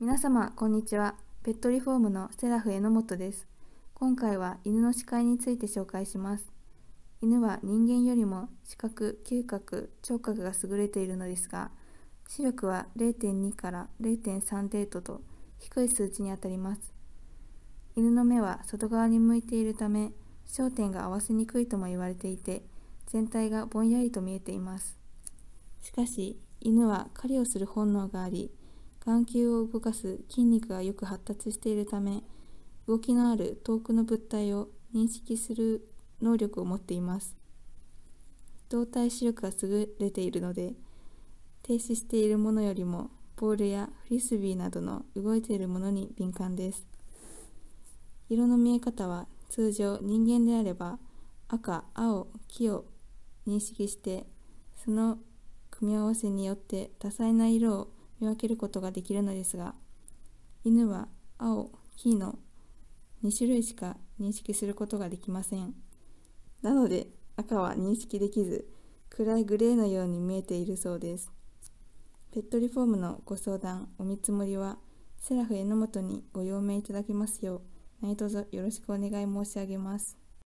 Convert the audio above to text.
皆様こんにちはペットリフォームのセラフ榎本です今回は犬の視界について紹介します犬は人間よりも視覚嗅覚聴覚が優れているのですが視力は0.2から0.3程度と低い数値にあたります犬の目は外側に向いているため焦点が合わせにくいとも言われていて全体がぼんやりと見えていますしかし犬は狩りをする本能があり眼球を動かす筋肉がよく発達しているため動きのある遠くの物体を認識する能力を持っています動体視力が優れているので停止しているものよりもボールやフリスビーなどの動いているものに敏感です色の見え方は通常人間であれば赤青黄を認識してその組み合わせによって多彩な色を見分けることができるのですが犬は青黄の2種類しか認識することができませんなので赤は認識できず暗いグレーのように見えているそうですペットリフォームのご相談お見積もりはセラフ榎本にご用命いただけますよう何卒よろしくお願い申し上げます